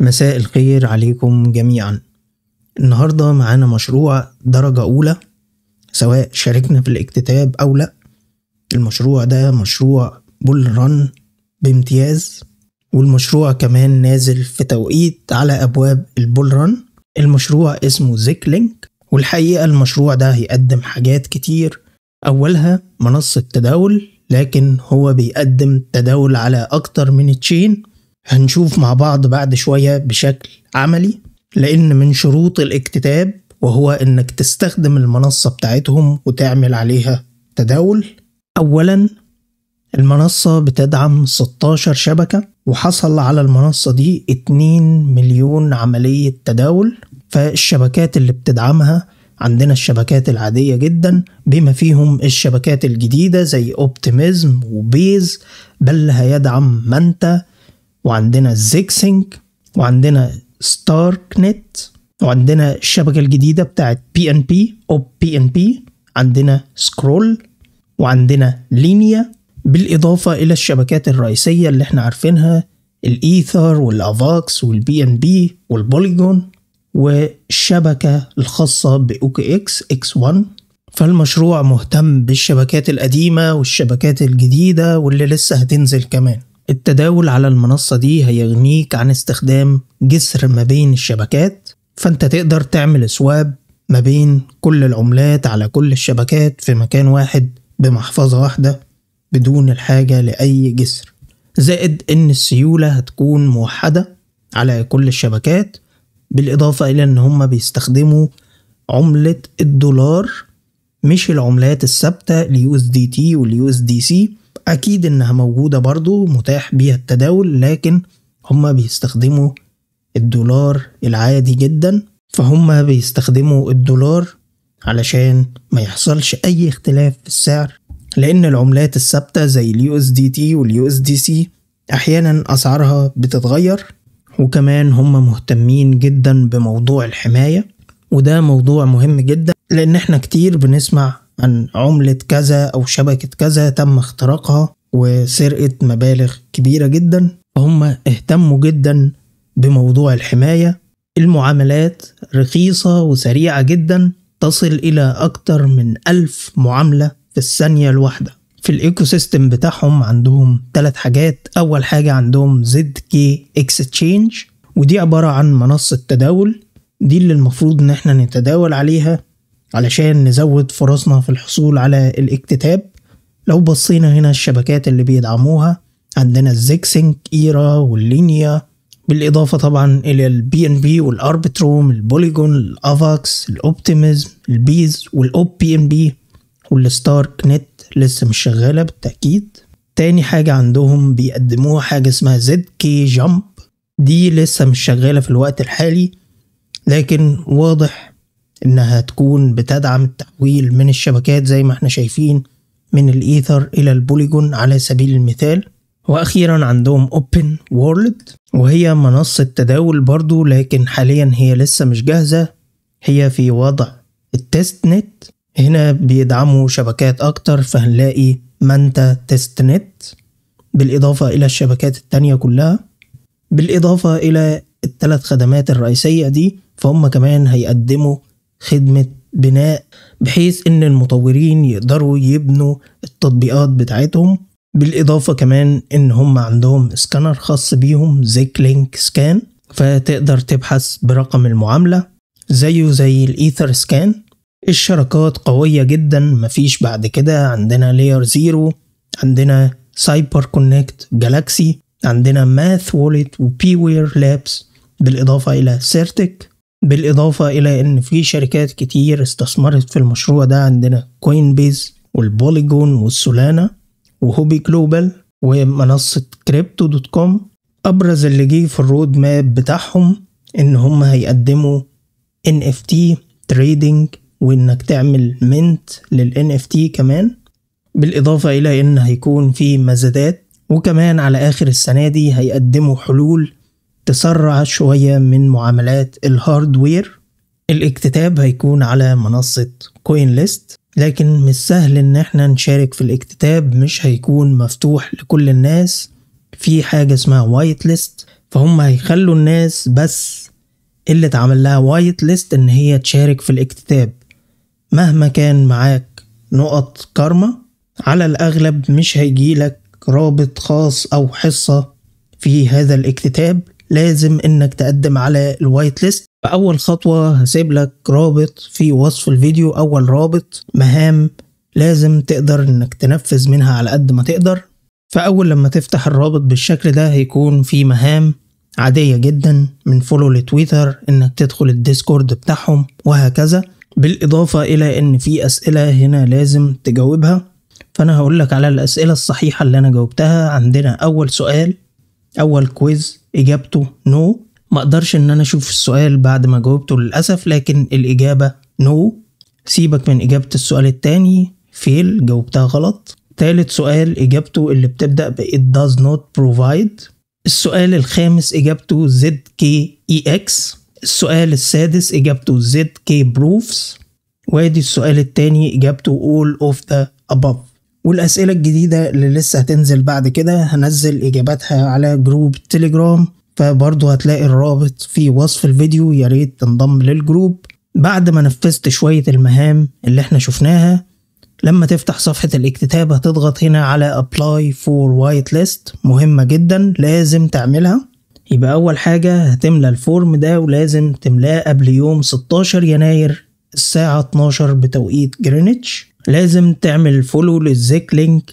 مساء الخير عليكم جميعا النهاردة معانا مشروع درجة أولى سواء شاركنا في الاكتتاب أو لأ المشروع ده مشروع بول رن بامتياز والمشروع كمان نازل في توقيت على أبواب البول رن المشروع اسمه زيك لينك والحقيقة المشروع ده هيقدم حاجات كتير أولها منصة تداول لكن هو بيقدم تداول على أكتر من تشين هنشوف مع بعض بعد شوية بشكل عملي لأن من شروط الاكتتاب وهو إنك تستخدم المنصة بتاعتهم وتعمل عليها تداول أولا المنصة بتدعم 16 شبكة وحصل على المنصة دي 2 مليون عملية تداول فالشبكات اللي بتدعمها عندنا الشبكات العادية جدا بما فيهم الشبكات الجديدة زي اوبتيميزم وبيز بل هيدعم مانتا وعندنا زيكسينج سينك وعندنا ستارك نت وعندنا الشبكة الجديدة بتاعت بي ان بي او بي ان بي عندنا سكرول وعندنا لينيا بالإضافة إلى الشبكات الرئيسية اللي احنا عارفينها الإيثر والأفاكس والبي ان بي والبوليجون والشبكة الخاصة بأوكي إكس إكس 1 فالمشروع مهتم بالشبكات القديمة والشبكات الجديدة واللي لسه هتنزل كمان التداول على المنصة دي هيغنيك عن استخدام جسر ما بين الشبكات فأنت تقدر تعمل سواب ما بين كل العملات على كل الشبكات في مكان واحد بمحفظة واحدة بدون الحاجة لأي جسر زائد إن السيولة هتكون موحدة على كل الشبكات بالإضافة إلى إن هما بيستخدموا عملة الدولار مش العملات الثابتة اليو اس دي تي واليو اس دي سي اكيد انها موجوده برضو متاح بيها التداول لكن هما بيستخدموا الدولار العادي جدا فهم بيستخدموا الدولار علشان ما يحصلش اي اختلاف في السعر لان العملات الثابته زي اليو اس دي تي واليو اس دي سي احيانا اسعارها بتتغير وكمان هم مهتمين جدا بموضوع الحمايه وده موضوع مهم جدا لان احنا كتير بنسمع عن عملة كذا أو شبكة كذا تم اختراقها وسرقة مبالغ كبيرة جدا فهم اهتموا جدا بموضوع الحماية المعاملات رخيصة وسريعة جدا تصل إلى أكتر من ألف معاملة في الثانية الواحدة في الايكو سيستم بتاعهم عندهم ثلاث حاجات اول حاجه عندهم زد كي اكستشينج ودي عباره عن منصه تداول دي اللي المفروض ان احنا نتداول عليها علشان نزود فرصنا في الحصول على الاكتتاب لو بصينا هنا الشبكات اللي بيدعموها عندنا الزيكسينك ايرا واللينيا بالإضافة طبعا إلى البي ان بي والأربتروم البوليجون الأفاكس الأوبتيميزم البيز والأوب بي ان بي والستارك نت لسه مش شغالة بالتأكيد تاني حاجة عندهم بيقدموها حاجة اسمها زد كي جامب دي لسه مش شغالة في الوقت الحالي لكن واضح انها تكون بتدعم التحويل من الشبكات زي ما احنا شايفين من الايثر الى البوليجون على سبيل المثال واخيرا عندهم اوبن وورلد وهي منصة تداول برضو لكن حاليا هي لسه مش جاهزة هي في وضع التست نت هنا بيدعموا شبكات اكتر فهنلاقي مانتا تست نت بالإضافة إلى الشبكات التانية كلها بالإضافة إلى الثلاث خدمات الرئيسية دي فهم كمان هيقدموا خدمة بناء بحيث إن المطورين يقدروا يبنوا التطبيقات بتاعتهم بالإضافة كمان إن هم عندهم سكانر خاص بيهم زي كلينك سكان فتقدر تبحث برقم المعاملة زيه زي الإيثر سكان الشراكات قوية جدا مفيش بعد كده عندنا لير زيرو عندنا سايبر كونكت جالاكسي عندنا ماث وولت وبي وير لابس بالإضافة إلى سيرتك بالإضافة إلى إن في شركات كتير استثمرت في المشروع ده عندنا كوين بيز والبوليجون والسولانا وهوبي جلوبال ومنصة كريبتو دوت كوم أبرز اللي جه في الرود ماب بتاعهم إن هم هيقدموا NFT تريدنج وإنك تعمل منت لل NFT كمان بالإضافة إلى إن هيكون في مزادات وكمان على آخر السنة دي هيقدموا حلول تسرع شوية من معاملات الهاردوير الاكتتاب هيكون على منصة كوين ليست لكن مش سهل ان احنا نشارك في الاكتتاب مش هيكون مفتوح لكل الناس في حاجة اسمها وايت ليست فهم هيخلوا الناس بس اللي اتعمل لها وايت ليست ان هي تشارك في الاكتتاب مهما كان معاك نقط كارما على الاغلب مش هيجيلك رابط خاص او حصة في هذا الاكتتاب لازم انك تقدم على الوايت ليست فاول خطوه هسيب لك رابط في وصف الفيديو اول رابط مهام لازم تقدر انك تنفذ منها على قد ما تقدر فاول لما تفتح الرابط بالشكل ده هيكون في مهام عاديه جدا من فولو لتويتر انك تدخل الديسكورد بتاعهم وهكذا بالاضافه الى ان في اسئله هنا لازم تجاوبها فانا هقول لك على الاسئله الصحيحه اللي انا جاوبتها عندنا اول سؤال اول كويز اجابته نو no. ما اقدرش ان انا اشوف السؤال بعد ما جاوبته للاسف لكن الاجابه نو no. سيبك من اجابه السؤال الثاني فيل جاوبتها غلط ثالث سؤال اجابته اللي بتبدا ب it does not provide السؤال الخامس اجابته ZKEX السؤال السادس اجابته كي بروفز وادي السؤال الثاني اجابته all of the above والأسئلة الجديدة اللي لسه هتنزل بعد كده هنزل إجاباتها على جروب تليجرام فبرضو هتلاقي الرابط في وصف الفيديو يا ريت تنضم للجروب بعد ما نفذت شوية المهام اللي احنا شفناها لما تفتح صفحة الاكتتاب هتضغط هنا على apply for whitelist مهمة جدا لازم تعملها يبقى أول حاجة هتملى الفورم ده ولازم تملاه قبل يوم 16 يناير الساعة 12 بتوقيت جرينتش لازم تعمل فولو للزيك لينك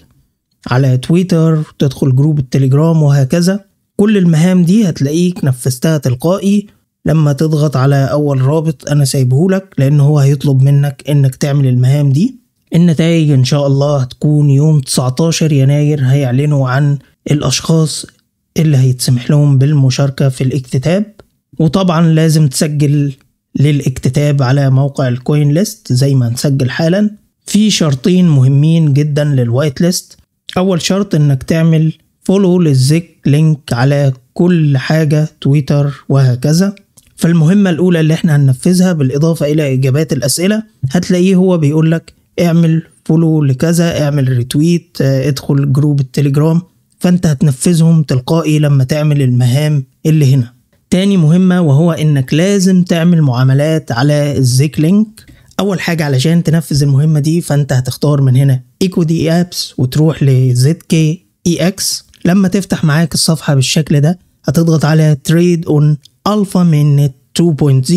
على تويتر تدخل جروب التليجرام وهكذا كل المهام دي هتلاقيك نفذتها تلقائي لما تضغط على أول رابط أنا سايبهولك لأن هو هيطلب منك إنك تعمل المهام دي النتائج إن شاء الله هتكون يوم 19 يناير هيعلنوا عن الأشخاص اللي هيتسمح لهم بالمشاركة في الاكتتاب وطبعا لازم تسجل للاكتتاب على موقع الكوين ليست زي ما نسجل حالا في شرطين مهمين جدا للوايت ليست اول شرط انك تعمل فولو للزيك لينك على كل حاجة تويتر وهكذا فالمهمة الأولى اللي احنا هننفذها بالإضافة إلى إجابات الأسئلة هتلاقيه هو بيقولك اعمل فولو لكذا اعمل ريتويت آه، ادخل جروب التليجرام فانت هتنفذهم تلقائي لما تعمل المهام اللي هنا تاني مهمة وهو انك لازم تعمل معاملات على الزيك لينك اول حاجة علشان تنفذ المهمة دي فانت هتختار من هنا ايكو دي ابس وتروح لزد كي اي اكس لما تفتح معاك الصفحة بالشكل ده هتضغط على تريد اون الفا من 2.0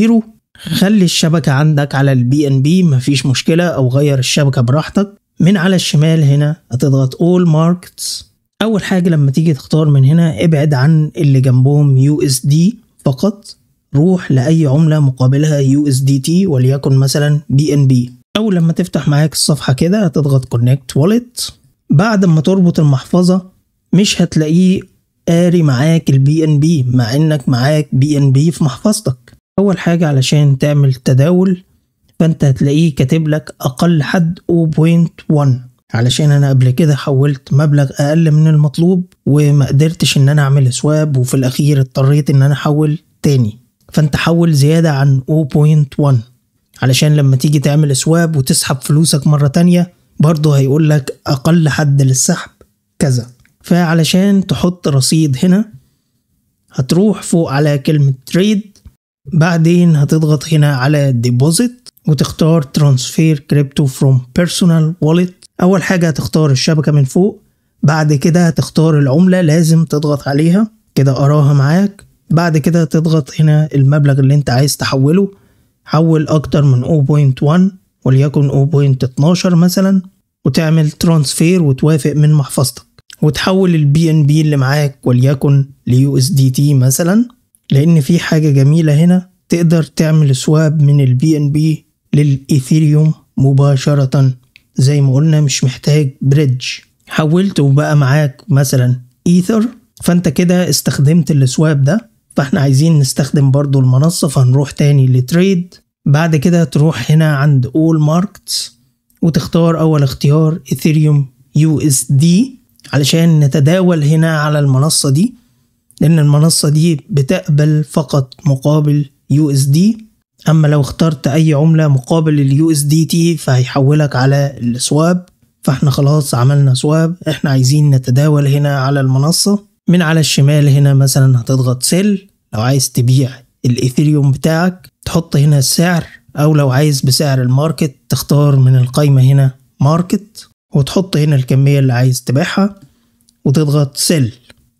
خلي الشبكة عندك على البي ان بي مفيش مشكلة او غير الشبكة براحتك من على الشمال هنا هتضغط أول ماركتس اول حاجة لما تيجي تختار من هنا ابعد عن اللي جنبهم يو اس دي فقط روح لأي عملة مقابلها يو اس دي تي وليكن مثلا بي ان بي أو لما تفتح معاك الصفحة كده هتضغط كونكت واليت بعد ما تربط المحفظة مش هتلاقيه قاري معاك البي ان بي مع انك معاك بي ان بي في محفظتك اول حاجة علشان تعمل تداول فانت هتلاقيه كاتب لك اقل حد 0.1 علشان انا قبل كده حولت مبلغ اقل من المطلوب وما قدرتش ان انا اعمل سواب وفي الاخير اضطريت ان انا احول تاني فانت حول زيادة عن 0.1 علشان لما تيجي تعمل سواب وتسحب فلوسك مرة تانية برضه هيقول لك اقل حد للسحب كذا فعلشان تحط رصيد هنا هتروح فوق على كلمة تريد بعدين هتضغط هنا على ديبوزيت وتختار ترانسفير كريبتو فروم بيرسونال واليت اول حاجه هتختار الشبكه من فوق بعد كده هتختار العمله لازم تضغط عليها كده اراها معاك بعد كده تضغط هنا المبلغ اللي انت عايز تحوله حول اكتر من 0.1 وليكن 0.12 مثلا وتعمل ترانسفير وتوافق من محفظتك وتحول البي ان بي اللي معاك وليكن ليو اس دي تي مثلا لان في حاجه جميله هنا تقدر تعمل سواب من البي ان بي للإيثيريوم مباشرة زي ما قلنا مش محتاج بريدج حولت وبقى معاك مثلا إيثر فأنت كده استخدمت السواب ده فاحنا عايزين نستخدم برضو المنصة فهنروح تاني لتريد بعد كده تروح هنا عند اول ماركتس وتختار اول اختيار إيثيريوم يو اس دي علشان نتداول هنا على المنصة دي لان المنصة دي بتقبل فقط مقابل يو اس دي اما لو اخترت اي عمله مقابل اليو اس دي تي فهيحولك على السواب فاحنا خلاص عملنا سواب احنا عايزين نتداول هنا على المنصه من على الشمال هنا مثلا هتضغط سيل لو عايز تبيع الايثيريوم بتاعك تحط هنا السعر او لو عايز بسعر الماركت تختار من القايمه هنا ماركت وتحط هنا الكميه اللي عايز تبيعها وتضغط سيل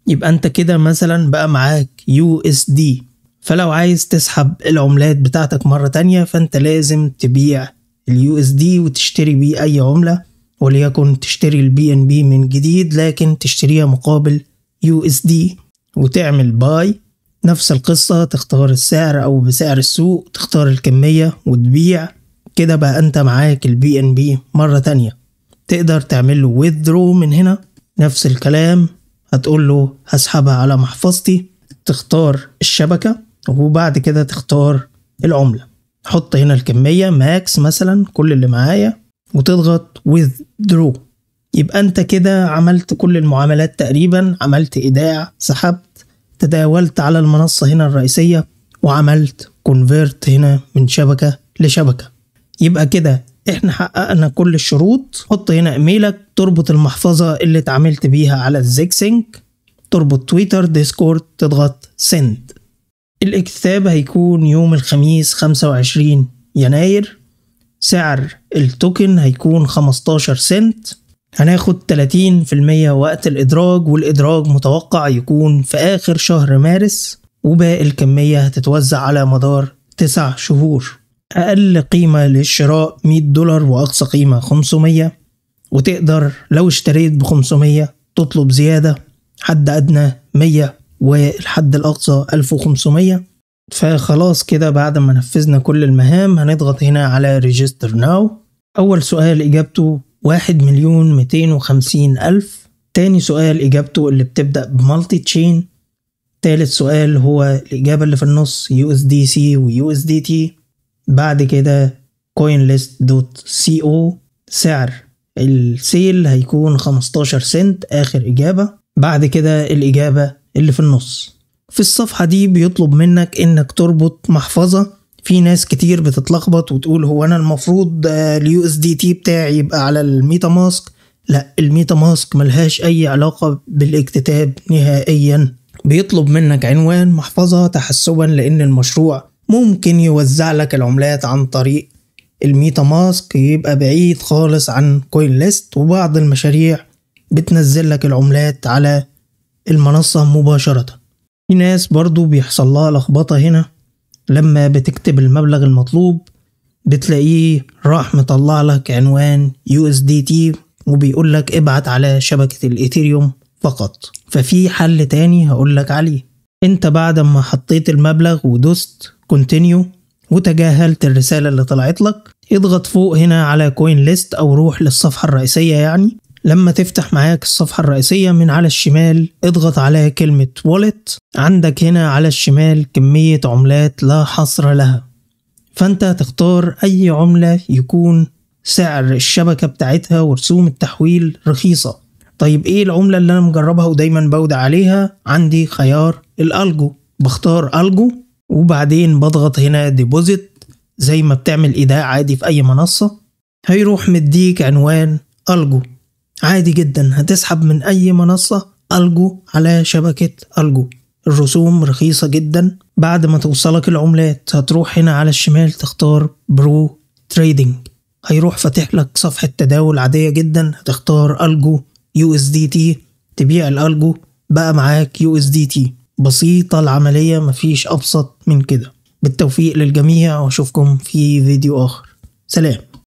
يبقى انت كده مثلا بقى معاك يو اس دي فلو عايز تسحب العملات بتاعتك مرة تانية فانت لازم تبيع اليو اس دي وتشتري بيه اي عملة وليكن تشتري البي ان بي من جديد لكن تشتريها مقابل يو اس دي وتعمل باي نفس القصة تختار السعر او بسعر السوق تختار الكمية وتبيع كده بقى انت معاك البي ان بي مرة تانية تقدر تعمل له ويدرو من هنا نفس الكلام هتقول له هسحبها على محفظتي تختار الشبكة وبعد كده تختار العملة حط هنا الكمية ماكس مثلا كل اللي معايا وتضغط withdraw يبقى انت كده عملت كل المعاملات تقريبا عملت ايداع سحبت تداولت على المنصة هنا الرئيسية وعملت كونفيرت هنا من شبكة لشبكة يبقى كده احنا حققنا كل الشروط حط هنا ايميلك تربط المحفظة اللي اتعاملت بيها على الزيك تربط تويتر ديسكورد تضغط سند الاكتتاب هيكون يوم الخميس 25 يناير سعر التوكن هيكون 15 سنت هناخد 30% وقت الإدراج والإدراج متوقع يكون في آخر شهر مارس وباقي الكمية هتتوزع على مدار 9 شهور أقل قيمة للشراء 100 دولار وأقصى قيمة 500 وتقدر لو اشتريت ب 500 تطلب زيادة حد أدنى 100 والحد الأقصى 1500 فخلاص كده بعد ما نفذنا كل المهام هنضغط هنا على ريجستر ناو أول سؤال إجابته واحد مليون ميتين وخمسين ألف تاني سؤال إجابته اللي بتبدأ بمالتي تشين تالت سؤال هو الإجابة اللي في النص يو اس دي سي ويو اس دي تي بعد كده coinlist دوت سي او سعر السيل هيكون 15 سنت آخر إجابة بعد كده الإجابة اللي في النص في الصفحة دي بيطلب منك انك تربط محفظة في ناس كتير بتتلخبط وتقول هو انا المفروض آه، اليو اس دي تي بتاعي يبقى على الميتا ماسك لا الميتا ماسك ملهاش اي علاقة بالاكتتاب نهائيا بيطلب منك عنوان محفظة تحسبا لان المشروع ممكن يوزع لك العملات عن طريق الميتا ماسك يبقى بعيد خالص عن كوين ليست وبعض المشاريع بتنزل لك العملات على المنصة مباشرة في ناس برضو بيحصل لها لخبطة هنا لما بتكتب المبلغ المطلوب بتلاقيه راح مطلع لك عنوان يو اس دي تي وبيقول لك ابعت على شبكة الايثيريوم فقط ففي حل تاني هقول لك عليه انت بعد ما حطيت المبلغ ودوست كونتينيو وتجاهلت الرسالة اللي طلعت لك اضغط فوق هنا على كوين ليست او روح للصفحة الرئيسية يعني لما تفتح معاك الصفحة الرئيسية من على الشمال اضغط على كلمة Wallet عندك هنا على الشمال كمية عملات لا حصر لها فانت هتختار اي عملة يكون سعر الشبكة بتاعتها ورسوم التحويل رخيصة طيب ايه العملة اللي انا مجربها ودايما بودع عليها عندي خيار الالجو بختار الجو وبعدين بضغط هنا ديبوزيت زي ما بتعمل ايداع عادي في اي منصة هيروح مديك عنوان الجو عادي جدا هتسحب من أي منصة ألجو على شبكة ألجو الرسوم رخيصة جدا بعد ما توصلك العملات هتروح هنا على الشمال تختار برو تريدنج هيروح فاتح لك صفحة تداول عادية جدا هتختار ألجو يو اس دي تي تبيع الألجو بقى معاك يو اس دي تي بسيطة العملية مفيش أبسط من كده بالتوفيق للجميع وأشوفكم في فيديو آخر سلام